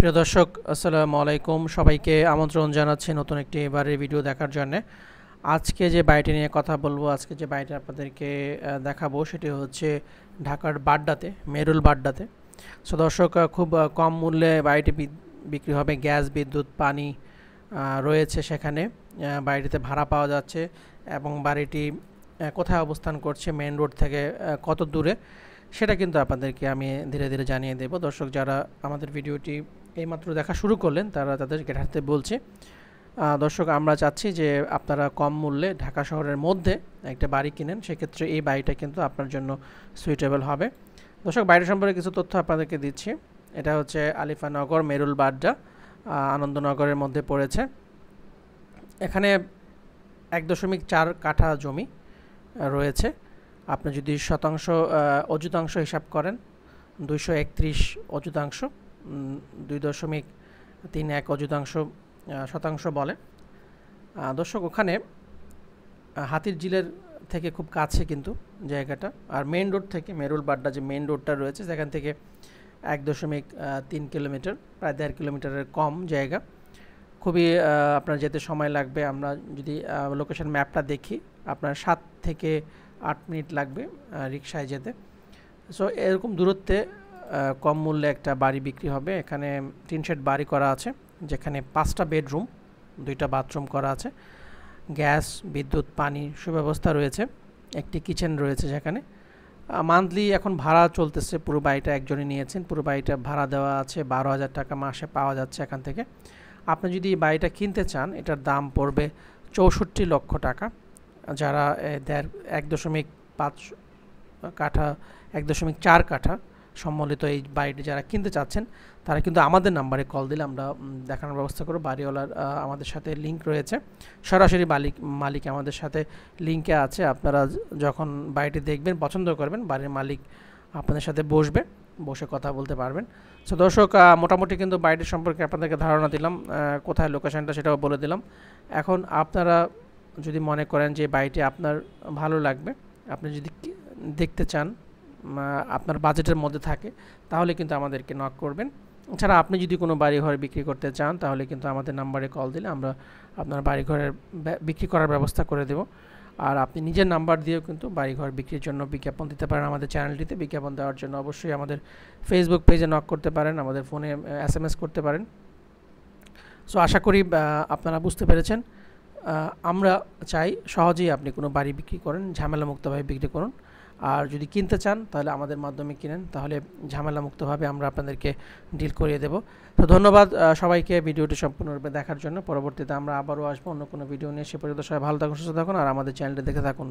প্রিয় দর্শক আসসালামু আলাইকুম সবাইকে আমন্ত্রণ জানাচ্ছি নতুন একটি এবারের ভিডিও দেখার জন্য আজকে যে বাড়িটি নিয়ে কথা বলবো আজকে যে বাড়িটা আপনাদেরকে দেখাবো সেটি হচ্ছে ঢাকার বাড্ডাতে মেরুল বাড্ডাতে সো দর্শক খুব কম মূল্যে বাড়িটি বিক্রি হবে গ্যাস বিদ্যুৎ পানি রয়েছে সেখানে বাড়িটিতে ভাড়া পাওয়া যাচ্ছে এবং বাড়িটি কোথায় অবস্থান করছে মেন রোড থেকে কত দূরে সেটা কিন্তু আপনাদেরকে আমি ধীরে ধীরে জানিয়ে দেব দর্শক যারা আমাদের ভিডিওটি এইমাত্র দেখা শুরু করলেন তারা তাদের গেটারতে বলছে দর্শক আমরা চাচ্ছি যে আপনারা কম মূল্যে ঢাকা শহরের মধ্যে একটা বাড়ি কিনেন সেক্ষেত্রে এই বাড়িটা কিন্তু আপনার জন্য সুইটেবল হবে দর্শক বাড়ি সম্পর্কে কিছু তথ্য আপনাদেরকে দিচ্ছি এটা হচ্ছে আলিফানগর মেরুল বাড্ডা আনন্দনগরের মধ্যে পড়েছে এখানে এক দশমিক চার কাঠা জমি রয়েছে আপনি যদি শতাংশ অযুতাংশ হিসাব করেন দুইশো একত্রিশ অযুতাংশ দুই দশমিক তিন এক অযুতাংশ শতাংশ বলে দর্শক ওখানে হাতির জিলের থেকে খুব কাছে কিন্তু জায়গাটা আর মেন রোড থেকে মেরুল বাড্ডা যে মেন রোডটা রয়েছে সেখান থেকে এক দশমিক তিন কিলোমিটার প্রায় দেড় কিলোমিটারের কম জায়গা খুবই আপনার যেতে সময় লাগবে আমরা যদি লোকেশন ম্যাপটা দেখি আপনার সাত থেকে আট মিনিট লাগবে রিক্সায় যেতে সো এরকম দূরত্বে কম মূল্যে একটা বাড়ি বিক্রি হবে এখানে তিন সেট বাড়ি করা আছে যেখানে পাঁচটা বেডরুম দুইটা বাথরুম করা আছে গ্যাস বিদ্যুৎ পানি সুব্যবস্থা রয়েছে একটি কিচেন রয়েছে সেখানে মান্থলি এখন ভাড়া চলতেছে পুরো বাড়িটা একজনই নিয়েছেন পুরো বাড়িটা ভাড়া দেওয়া আছে বারো হাজার টাকা মাসে পাওয়া যাচ্ছে এখান থেকে আপনি যদি এই বাড়িটা কিনতে চান এটার দাম পড়বে চৌষট্টি লক্ষ টাকা যারা দেড় এক দশমিক পাঁচ কাঠা এক দশমিক চার কাঠা সম্মলিত এই বাড়িটি যারা কিনতে চাচ্ছেন তারা কিন্তু আমাদের নাম্বারে কল দিলে আমরা দেখানোর ব্যবস্থা করব বাড়িওয়ালার আমাদের সাথে লিঙ্ক রয়েছে সরাসরি মালিক মালিক আমাদের সাথে লিঙ্কে আছে আপনারা যখন বাড়িটি দেখবেন পছন্দ করবেন বাড়ির মালিক আপনাদের সাথে বসবে বসে কথা বলতে পারবেন সো দর্শক মোটামুটি কিন্তু বাড়িটির সম্পর্কে আপনাদেরকে ধারণা দিলাম কোথায় লোকেশানটা সেটাও বলে দিলাম এখন আপনারা যদি মনে করেন যে বাড়িটি আপনার ভালো লাগবে আপনি যদি দেখতে চান আপনার বাজেটের মধ্যে থাকে তাহলে কিন্তু আমাদেরকে নক করবেন এছাড়া আপনি যদি কোনো বাড়ি ঘর বিক্রি করতে চান তাহলে কিন্তু আমাদের নাম্বারে কল দিলে আমরা আপনার ঘরের বিক্রি করার ব্যবস্থা করে দেব আর আপনি নিজের নাম্বার দিয়েও কিন্তু বাড়িঘর বিক্রির জন্য বিজ্ঞাপন দিতে পারেন আমাদের চ্যানেলটিতে বিজ্ঞাপন দেওয়ার জন্য অবশ্যই আমাদের ফেসবুক পেজে নক করতে পারেন আমাদের ফোনে এস এম এস করতে পারেন সো আশা করি আপনারা বুঝতে পেরেছেন আমরা চাই সহজেই আপনি কোনো বাড়ি বিক্রি করেন ঝামেলামুক্তভাবে বিক্রি করুন আর যদি কিনতে চান তাহলে আমাদের মাধ্যমে কিনেন তাহলে ঝামেলামুক্তভাবে আমরা আপনাদেরকে ডিল করিয়ে দেব তো ধন্যবাদ সবাইকে ভিডিওটি সম্পূর্ণরূপে দেখার জন্য পরবর্তীতে আমরা আবারও আসবো অন্য কোনো ভিডিও নিয়ে সে পর্যন্ত সবাই ভালো থাকুন সুস্থ থাকুন আর আমাদের চ্যানেলটি দেখে থাকুন